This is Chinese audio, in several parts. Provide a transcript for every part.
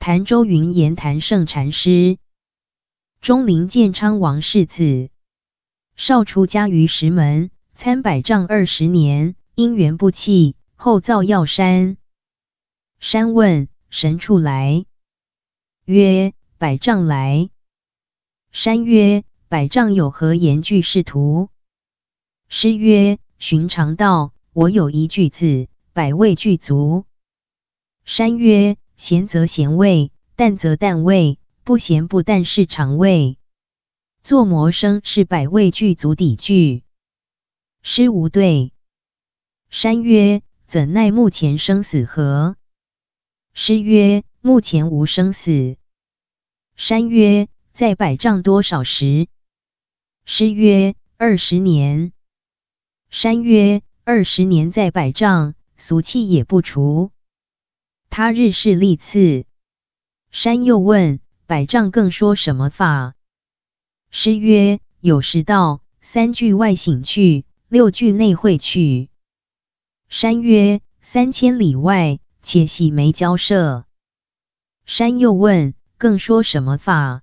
潭州云岩潭盛禅师，钟灵建昌王世子，少出家于石门，参百丈二十年，因缘不弃，后造药山。山问神处来，曰百丈来。山曰：百丈有何言句？师图？师曰：寻常道，我有一句字，百味具足。山曰。咸则咸味，淡则淡味，不咸不淡是常味。做魔生是百味具足底句。诗无对。山曰：怎奈目前生死何？诗曰：目前无生死。山曰：在百丈多少时？诗曰：二十年。山曰：二十年在百丈，俗气也不除。他日是历次，山又问百丈更说什么法？师曰：“有时道三句外省去，六句内会去。”山曰：“三千里外，且喜眉交涉。”山又问更说什么法？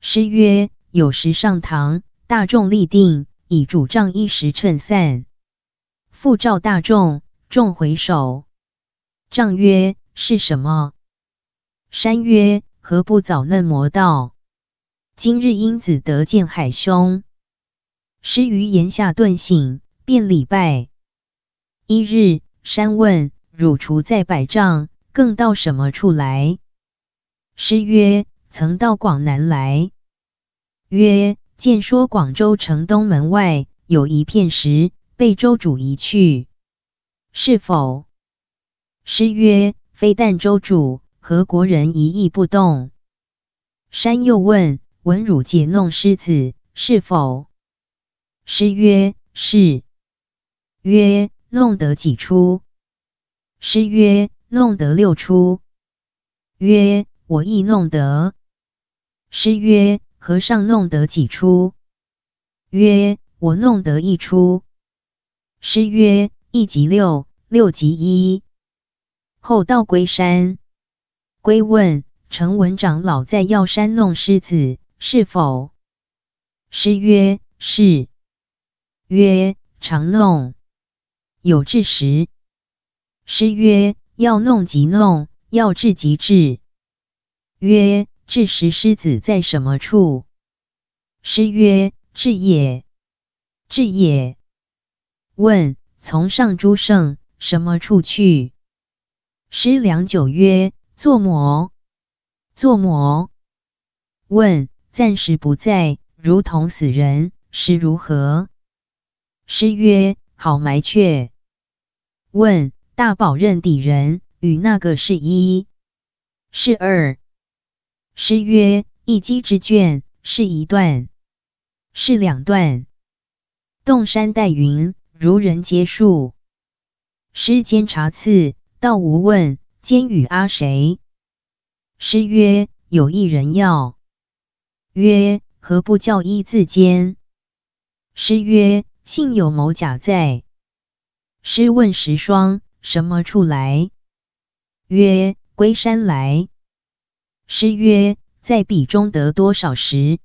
师曰：“有时上堂，大众立定，以主杖一时称散，复照大众，众回首。”丈曰：“是什么？”山曰：“何不早嫩魔道？今日因子得见海兄，师于言下顿醒，便礼拜。”一日，山问：“汝除在百丈，更到什么处来？”师曰：“曾到广南来。”曰：“见说广州城东门外有一片石，被周主移去，是否？”诗曰：“非但州主，何国人一意不动？”山又问：“文汝解弄狮子是否？”诗曰：“是。”曰：“弄得几出？”诗曰：“弄得六出。”曰：“我亦弄得。”诗曰：“和尚弄得几出？”曰：“我弄得一出。”诗曰：“一即六，六即一。”后到龟山，龟问陈文长老在药山弄狮子，是否？师曰：是。曰：常弄？有至时？师曰：要弄即弄，要治即治。曰：治时狮子在什么处？师曰：治也，治也。问：从上诸圣什么处去？师良久曰：“作魔，作魔。”问：“暂时不在，如同死人，是如何？”师曰：“好埋却。”问：“大宝认底人与那个是一，是二？”师曰：“一击之卷是一段，是两段。洞山带云，如人皆树。”师间茶次。道无问，兼与阿谁？师曰：“有一人要。”曰：“何不教一字间？”师曰：“信有某甲在。”师问十双什么处来？曰：“归山来。”师曰：“在笔中得多少石？”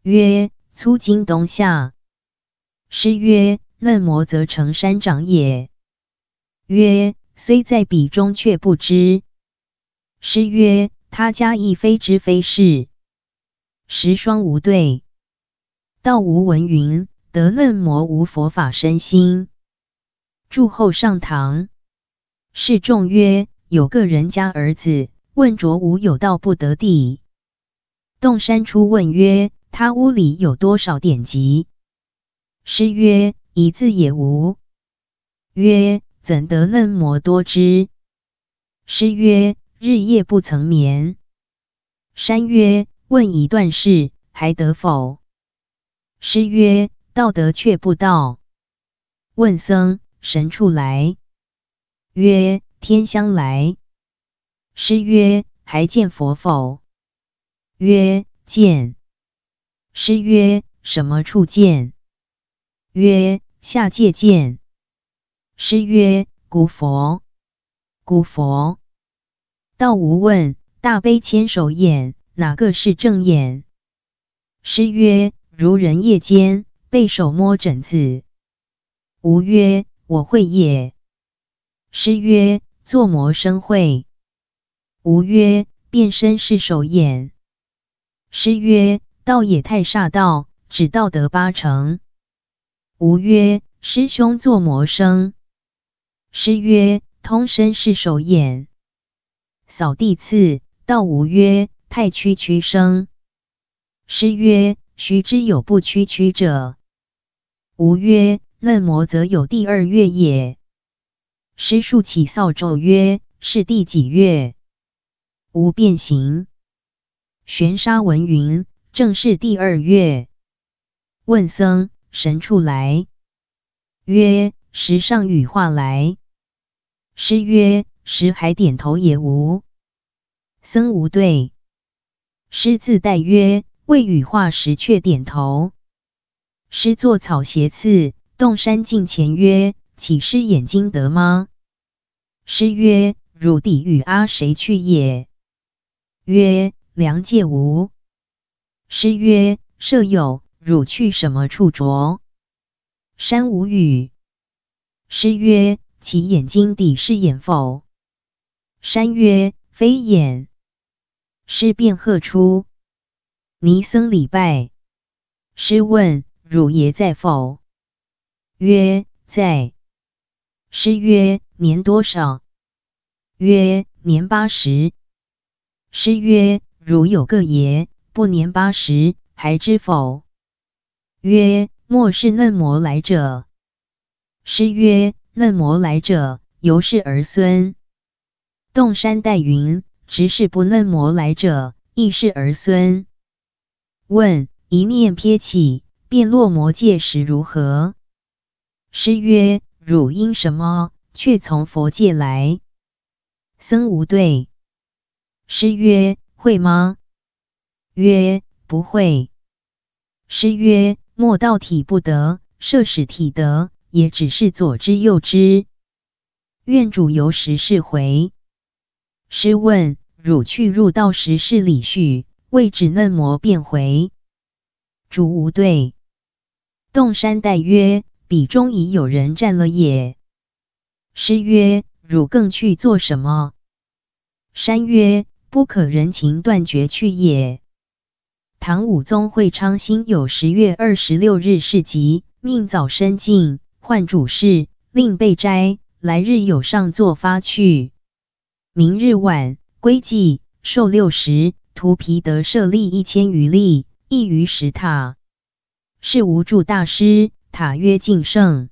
曰：“粗经冬夏。”师曰：“嫩磨则成山长也。”曰。虽在笔中，却不知。诗曰：“他家亦非知非事，十双无对。”道无文云：“得论魔无佛法身心。”住后上堂，示众曰：“有个人家儿子问卓无有道不得地。”洞山初问曰：“他屋里有多少典籍？”诗曰：“一字也无。”曰。怎得嫩模多枝？诗曰：日夜不曾眠。山曰：问一段事，还得否？诗曰：道德却不道。问僧神处来，曰：天香来。诗曰：还见佛否？曰：见。诗曰：什么处见？曰：下界见。诗曰：“古佛，古佛，道无问，大悲千手眼，哪个是正眼？”诗曰：“如人夜间背手摸枕子。”吾曰：“我会也。”诗曰：“作魔生会。”吾曰：“变身是手眼。”诗曰：“道也太煞道，只道德八成。”吾曰：“师兄作魔生。”师曰：“通身是手眼，扫地次。”道无曰：“太屈屈生。”师曰：“须知有不屈屈者。”无曰：“嫩魔则有第二月也。”师竖起扫帚曰：“是第几月？”无变形。玄沙闻云：“正是第二月。”问僧：“神处来？”曰：时上雨化来，师曰：“时还点头也无？”僧无对。师自代曰：“未雨化时却点头。”师作草鞋次，洞山近前曰：“岂师眼睛得吗？”师曰：“汝地与阿谁去也？”曰：“梁界无。”师曰：“舍友，汝去什么处着？”山无语。诗曰：“其眼睛底是眼否？”山曰：“非眼。”师便喝出。尼僧礼拜。师问：“汝爷在否？”曰：“在。”师曰：“年多少？”曰：“年八十。”师曰：“汝有个爷，不年八十，还知否？”曰：“莫是嫩模来者？”诗曰：“嫩魔来者，由是儿孙。洞山待云，直是不嫩魔来者，亦是儿孙。”问：“一念撇起，便落魔界时如何？”师曰：“汝因什么，却从佛界来？”僧无对。师曰：“会吗？”曰：“不会。”师曰：“莫道体不得，设使体得。”也只是左知右知，愿主由时是回。师问汝去入道时是理序，未止嫩魔便回。主无对。洞山代曰：彼中已有人占了也。师曰：汝更去做什么？山曰：不可人情断绝去也。唐武宗会昌兴有十月二十六日事集，命早申进。换主事令备斋，来日有上座发去。明日晚归计，受六时，涂皮得舍利一千余粒，益于石塔。是无著大师塔曰敬圣。